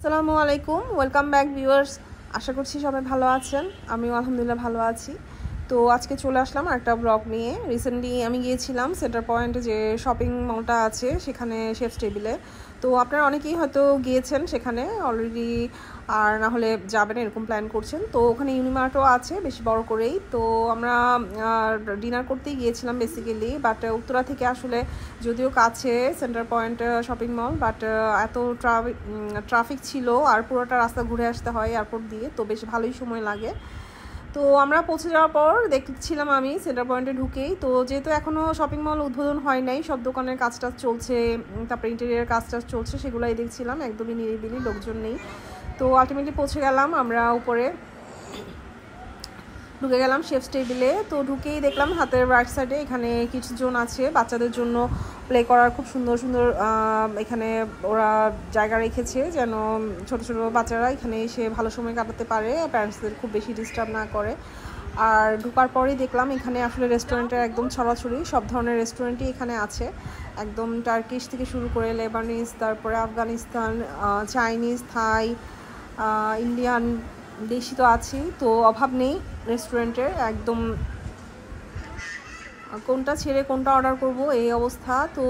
আসসালামু আলাইকুম welcome back viewers আশা করছি সবাই ভালো আছেন আমিও আলহামদুলিল্লাহ ভালো আছি তো আজকে চলে আসলাম একটা ব্লগ নিয়ে রিসেন্টলি আমি গিয়েছিলাম সেন্টার পয়েন্টে যে শপিং মলটা আছে সেখানে শেফ টেবিলে তো আপনারা অনেকেই হয়তো গিয়েছেন সেখানে অলরেডি আর না হলে যাবেন এরকম প্ল্যান করছেন তো ওখানে ইউনিমার্টও আছে বেশি বড় করেই তো আমরা ডিনার করতেই গিয়েছিলাম বেসিক্যালি বাট উত্তরা থেকে আসলে যদিও কাছে center point shopping mall but এত ট্রাফিক ছিল আর পুরোটা রাস্তা ঘুরে আসতে হয় এয়ারপোর্ট দিয়ে তো বেশ ভালোই সময় লাগে তো আমরা পৌঁছে যাওয়ার পর দেখছিলাম আমি সেন্টার পয়েন্টে ঢুকেই তো যেহেতু এখনও শপিং মল উদ্বোধন হয় নাই সব দোকানের কাজ টাজ চলছে তারপরে ইন্টেরিয়ার কাজ টাজ চলছে সেগুলাই দেখছিলাম একদমই নিরিবিলি লোকজন নেই তো আলটিমেটলি পৌঁছে গেলাম আমরা উপরে ঢুকে গেলাম শেফ টেবিলে তো ঢুকেই দেখলাম হাতের রাইট সাইডে এখানে কিছুজন আছে বাচ্চাদের জন্য প্লে করার খুব সুন্দর সুন্দর এখানে ওরা জায়গা রেখেছে যেন ছোট ছোট বাচ্চারা এখানে এসে ভালো সময় কাটাতে পারে প্যারেন্টসদের খুব বেশি ডিস্টার্ব না করে আর ঢুকার পরেই দেখলাম এখানে আসলে রেস্টুরেন্টের একদম ছড়াছড়ি সব ধরনের রেস্টুরেন্টই এখানে আছে একদম টার্কিশ থেকে শুরু করে লেবানিজ তারপরে আফগানিস্তান চাইনিজ থাই ইন্ডিয়ান দেশি তো আছেই তো অভাব নেই রেস্টুরেন্টের একদম কোনটা ছেড়ে কোনটা অর্ডার করব এই অবস্থা তো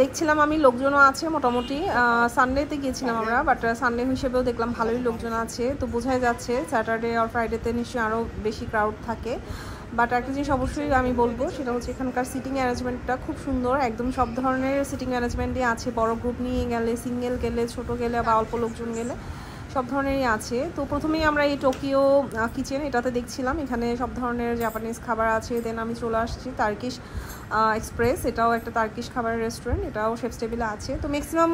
দেখছিলাম আমি লোকজনও আছে মোটামুটি সানডেতে গিয়েছিলাম আমরা বাট সানডে হিসেবেও দেখলাম ভালোই লোকজন আছে তো বোঝাই যাচ্ছে স্যাটারডে আর ফ্রাইডেতে নিশ্চয়ই আরও বেশি ক্রাউড থাকে বাট একটা জিনিস অবশ্যই আমি বলবো সেটা হচ্ছে এখানকার সিটিং অ্যারেঞ্জমেন্টটা খুব সুন্দর একদম সব ধরনের সিটিং অ্যারেঞ্জমেন্টই আছে বড় গ্রুপ নিয়ে গেলে সিঙ্গেল গেলে ছোট গেলে বা অল্প লোকজন গেলে সব ধরনেরই আছে তো প্রথমেই আমরা এই টোকিও কিচেন এটাতে দেখছিলাম এখানে সব ধরনের জাপানিজ খাবার আছে দেন আমি চলে আসছি তার্কিশ এক্সপ্রেস এটাও একটা তার্কিশ খাবারের রেস্টুরেন্ট এটাও শেফ টেবিলে আছে তো ম্যাক্সিমাম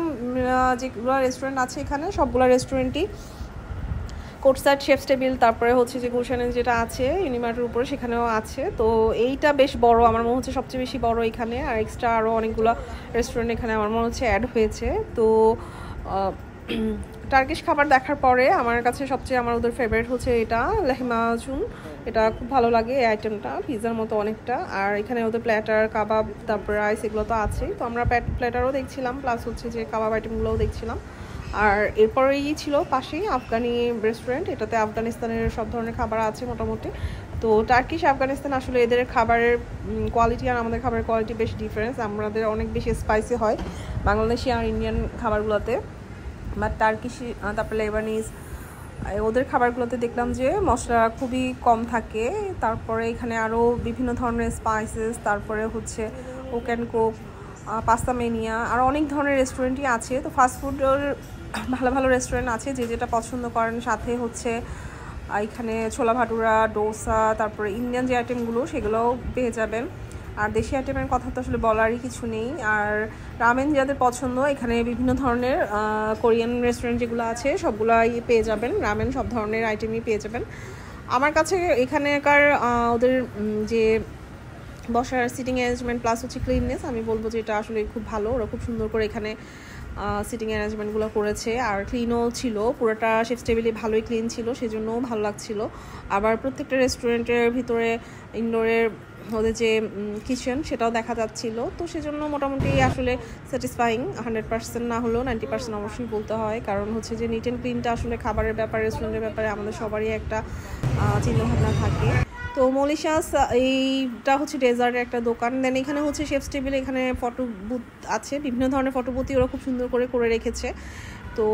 যেগুলো রেস্টুরেন্ট আছে এখানে সবগুলো রেস্টুরেন্টই কোটসাট শেফ টেবিল তারপরে হচ্ছে যে গুলশানের যেটা আছে ইউনিমার্টের উপরে সেখানেও আছে তো এইটা বেশ বড় আমার মনে হচ্ছে সবচেয়ে বেশি বড় এখানে আর এক্সট্রা আরও অনেকগুলো রেস্টুরেন্ট এখানে আমার মনে হচ্ছে অ্যাড হয়েছে তো টার্কিশ খাবার দেখার পরে আমার কাছে সবচেয়ে আমার ওদের ফেভারিট হচ্ছে এটা লেহমাজুন এটা খুব ভালো লাগে এই আইটেমটা পিজার মতো অনেকটা আর এখানে ওদের প্ল্যাটার কাবাব তারপর রাইস এগুলো তো আছেই তো আমরা প্ল্যাটারও দেখছিলাম প্লাস হচ্ছে যে কাবাব আইটেমগুলোও দেখছিলাম আর এরপরেই ছিল পাশেই আফগানি রেস্টুরেন্ট এটাতে আফগানিস্তানের সব ধরনের খাবার আছে মোটামুটি তো টার্কিশ আফগানিস্তান আসলে এদের খাবারের কোয়ালিটি আর আমাদের খাবারের কোয়ালিটি বেশ ডিফারেন্স আমাদের অনেক বেশি স্পাইসি হয় বাংলাদেশি আর ইন্ডিয়ান খাবারগুলোতে বা টার্কিশি তারপরে লেবানিজ ওদের খাবারগুলোতে দেখলাম যে মশলা খুবই কম থাকে তারপরে এখানে আরও বিভিন্ন ধরনের স্পাইসেস তারপরে হচ্ছে oak and coke pasta mania আর অনেক ধরনের রেস্টুরেন্টই আছে তো ফাস্টফুডের ভালো ভালো রেস্টুরেন্ট আছে যে যেটা পছন্দ করেন সাথে হচ্ছে এখানে ছোলা ভাটুরা ডোসা তারপরে ইন্ডিয়ান যে আইটেমগুলো সেগুলোও পেয়ে যাবেন আর দেশি আইটেমের কথা তো আসলে বলারই কিছু নেই আর রামেন যাদের পছন্দ এখানে বিভিন্ন ধরনের কোরিয়ান রেস্টুরেন্ট যেগুলো আছে সবগুলাই পেয়ে যাবেন রামেন সব ধরনের আইটেমই পেয়ে যাবেন আমার কাছে এখানেকার ওদের যে বসার সিটিং অ্যারেঞ্জমেন্ট প্লাস হচ্ছে ক্লিননেস আমি বলবো যে এটা আসলে খুব ভালো ওরা খুব সুন্দর করে এখানে সিটিং অ্যারেঞ্জমেন্টগুলো করেছে আর ক্লিনও ছিল পুরোটা শেফ টেবিলে ভালোই ক্লিন ছিল সেজন্যও ভালো লাগছিলো আবার প্রত্যেকটা রেস্টুরেন্টের ভিতরে ইনডোরের ওদের যে কিচেন সেটাও দেখা যাচ্ছিল তো সেজন্য মোটামুটি আসলে স্যাটিসফাইং হান্ড্রেড পার্সেন্ট না হলেও নাইনটি পার্সেন্ট অবশ্যই বলতে হয় কারণ হচ্ছে যে নিট অ্যান্ড ক্লিনটা আসলে খাবারের ব্যাপারে রেস্টুরেন্টের ব্যাপারে আমাদের সবারই একটা চিন্তাভাবনা থাকে তো মলিশাস এইটা হচ্ছে ডেজার্টের একটা দোকান দেন এখানে হচ্ছে শেফ টেবিল এখানে ফটো বুথ আছে বিভিন্ন ধরনের ফটো বুথই ওরা খুব সুন্দর করে করে রেখেছে তো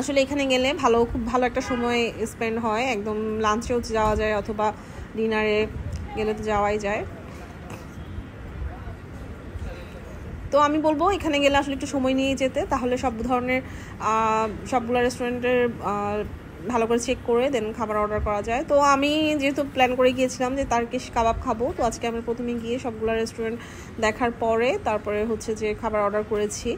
আসলে এখানে গেলে ভালো খুব ভালো একটা সময় স্পেন্ড হয় একদম লাঞ্চেও যাওয়া যায় অথবা ডিনারে গেলে তো যাওয়াই যায় তো আমি বলবো এখানে গেলে আসলে একটু সময় নিয়ে যেতে তাহলে সব ধরনের সবগুলো রেস্টুরেন্টের ভালো করে চেক করে দেন খাবার অর্ডার করা যায় তো আমি যেহেতু প্ল্যান করে গিয়েছিলাম যে তার কেশ কাবাব খাবো তো আজকে আমি প্রথমে গিয়ে সবগুলো রেস্টুরেন্ট দেখার পরে তারপরে হচ্ছে যে খাবার অর্ডার করেছি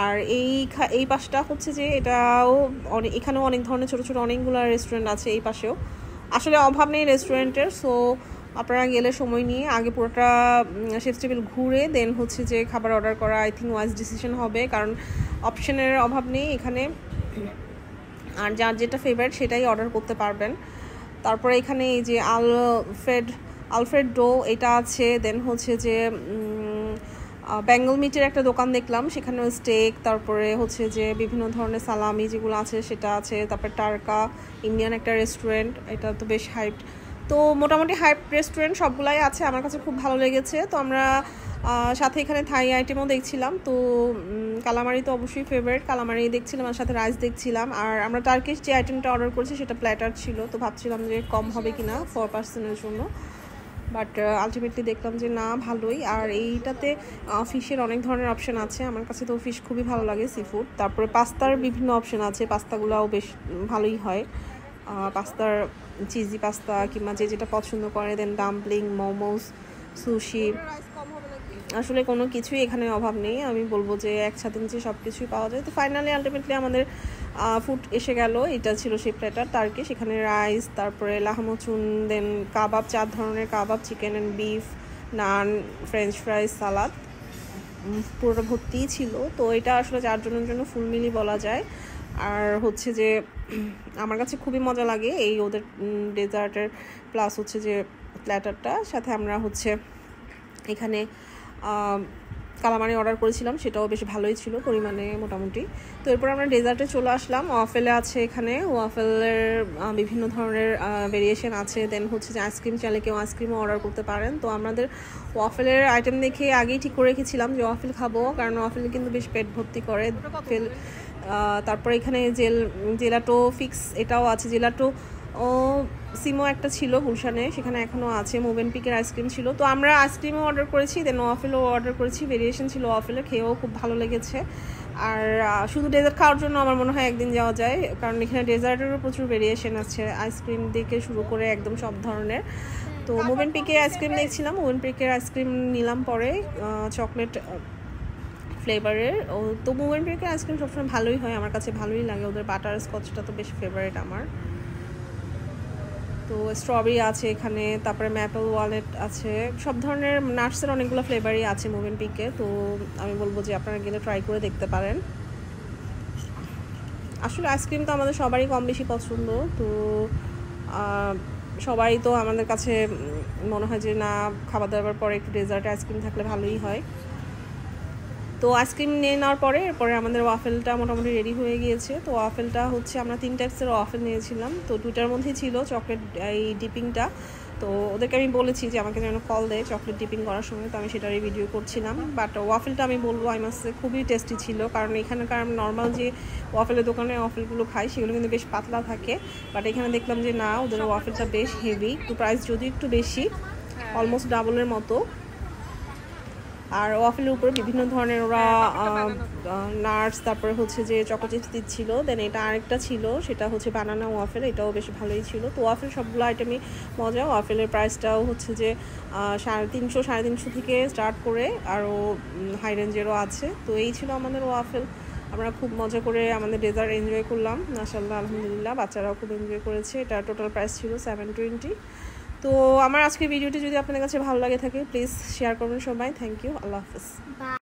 আর এই এই পাশটা হচ্ছে যে এটাও অনেক এখানেও অনেক ধরনের ছোটো ছোটো অনেকগুলো রেস্টুরেন্ট আছে এই পাশেও আসলে অভাব নেই রেস্টুরেন্টের সো আপনারা গেলে সময় নিয়ে আগে পুরোটা শেফ টেবিল ঘুরে দেন হচ্ছে যে খাবার অর্ডার করা আই থিঙ্ক ওয়াইজ ডিসিশন হবে কারণ অপশনের অভাব নেই এখানে আর যার যেটা ফেভারিট সেটাই অর্ডার করতে পারবেন তারপরে এখানে এই যে আলফ্রেড আলফ্রেড ডো এটা আছে দেন হচ্ছে যে বেঙ্গল মিটের একটা দোকান দেখলাম সেখানেও স্টেক তারপরে হচ্ছে যে বিভিন্ন ধরনের সালামি যেগুলো আছে সেটা আছে তারপরে টার্কা ইন্ডিয়ান একটা রেস্টুরেন্ট এটা তো বেশ হাইট তো মোটামুটি হাইপ রেস্টুরেন্ট সবগুলাই আছে আমার কাছে খুব ভালো লেগেছে তো আমরা সাথে এখানে থাই আইটেমও দেখছিলাম তো কালামারি তো অবশ্যই ফেভারিট কালামারি দেখছিলাম আর সাথে রাইস দেখছিলাম আর আমরা টার্কিশ যে আইটেমটা অর্ডার করেছি সেটা প্ল্যাটার ছিল তো ভাবছিলাম যে কম হবে কি না ফোর পার্সেনের জন্য বাট আলটিমেটলি দেখলাম যে না ভালোই আর এইটাতে ফিশের অনেক ধরনের অপশান আছে আমার কাছে তো ফিশ খুবই ভালো লাগে সি ফুড তারপরে পাস্তার বিভিন্ন অপশান আছে পাস্তাগুলোও বেশ ভালোই হয় পাস্তার চিজি পাস্তা কিংবা যে যেটা পছন্দ করে দেন ডাম্পলিং মোমোস সুশি আসলে কোনো কিছুই এখানে অভাব নেই আমি বলবো যে একসাথে নিচে সব কিছুই পাওয়া যায় তো ফাইনালি আলটিমেটলি আমাদের ফুড এসে গেল এটা ছিল সেই প্লেটার তারকে সেখানে রাইস তারপরে লাহমচুন দেন কাবাব চার ধরনের kebab chicken and beef naan French fries salad পুরোটা ভর্তিই ছিল তো এটা আসলে চারজনের জন্য ফুলমিলি বলা যায় আর হচ্ছে যে আমার কাছে খুবই মজা লাগে এই ওদের ডেজার্টের প্লাস হচ্ছে যে প্ল্যাটারটা সাথে আমরা হচ্ছে এখানে কালামারি অর্ডার করেছিলাম সেটাও বেশ ভালোই ছিল পরিমাণে মোটামুটি তো এরপর আমরা ডেজার্টে চলে আসলাম ওয়াফেলে আছে এখানে ওয়াফেলের বিভিন্ন ধরনের ভেরিয়েশন আছে দেন হচ্ছে যে আইসক্রিম চাইলে কেউ আইসক্রিমও অর্ডার করতে পারেন তো আমাদের ওয়াফেলের আইটেম দেখে আগেই ঠিক করে রেখেছিলাম যে ওয়াফেল খাবো কারণ ওয়াফেল কিন্তু বেশ পেট ভর্তি করে তারপর এখানে জেল জেলাটো ফিক্স এটাও আছে জেলাটো ও সিমো একটা ছিল গুলশানে সেখানে এখনও আছে মোবেন পিকের আইসক্রিম ছিল তো আমরা আইসক্রিমও অর্ডার করেছি দেন ওয়াফেলও অর্ডার করেছি ভেরিয়েশন ছিল ওয়াফেলে খেয়েও খুব ভালো লেগেছে আর শুধু ডেজার্ট খাওয়ার জন্য আমার মনে হয় একদিন যাওয়া যায় কারণ এখানে ডেজার্টেরও প্রচুর ভেরিয়েশন আছে আইসক্রিম থেকে শুরু করে একদম সব ধরনের তো মোবেন পিকের আইসক্রিম দেখছিলাম মোবেন পিকের আইসক্রিম নিলাম পরে চকলেট ফ্লেভারের ও তো মোমেন বেকারি আইসক্রিম সবসময় ভালোই হয় আমার কাছে ভালোই লাগে ওদের বাটার স্কচটা তো বেশ ফেভারেট আমার তো স্ট্রবেরি আছে এখানে তারপরে ম্যাপল ওয়ালেট আছে সব ধরনের নার্সের অনেকগুলো ফ্লেভারই আছে মুভেন পিকে তো আমি বলবো যে আপনারা গেলে ট্রাই করে দেখতে পারেন আসলে আইসক্রিম তো আমাদের সবারই কম বেশি পছন্দ তো সবাই তো আমাদের কাছে মনে হয় যে না খাবার দাবার পরে একটু ডেজার্ট আইসক্রিম থাকলে ভালোই হয় তো আইসক্রিম নিয়ে নেওয়ার পরে এরপরে আমাদের ওয়াফেলটা মোটামুটি রেডি হয়ে গিয়েছে তো ওয়াফেলটা হচ্ছে আমরা তিন টাইপসের ওয়াফেল নিয়েছিলাম তো দুটার মধ্যে ছিল চকলেট এই ডিপিংটা তো ওদেরকে আমি বলেছি যে আমাকে যেন কল দেয় চকলেট ডিপিং করার সময় তো আমি সেটারই ভিডিও করছিলাম বাট ওয়াফেলটা আমি বলবো আই মাসে খুবই টেস্টি ছিল কারণ এখানকার নর্মাল যে ওয়াফেলের দোকানে ওয়াফেলগুলো খাই সেগুলো কিন্তু বেশ পাতলা থাকে বাট এখানে দেখলাম যে না ওদের ওয়াফেলটা বেশ হেভি তো প্রাইস যদি একটু বেশি অলমোস্ট ডাবলের মতো আর ওয়াফেলের উপরে বিভিন্ন ধরনের ওরা হ্যাঁ, নার্স তারপরে হচ্ছে যে চকোচিপস দিচ্ছিল দেন এটা আরেকটা ছিল সেটা হচ্ছে বানানা ওয়াফেল এটাও বেশ ভালোই ছিল তো ওয়াফেল সবগুলো আইটেমই মজা ওয়াফেলের প্রাইসটাও হচ্ছে যে সাড়ে তিনশো সাড়ে তিনশো থেকে স্টার্ট করে আরও হাই রেঞ্জেরও আছে তো এই ছিল আমাদের ওয়াফেল আমরা খুব মজা করে আমাদের ডেজার্ট এনজয় করলাম মাসাল্লাহ আলহামদুলিল্লাহ বাচ্চারাও খুব এনজয় করেছে এটা টোটাল প্রাইস ছিল সেভেন টোয়েন্টি তো আমার আজকের ভিডিওটি যদি আপনাদের কাছে ভালো লাগে থাকে প্লিজ শেয়ার করবেন সবাই থ্যাংক ইউ আল্লাহ হাফিজ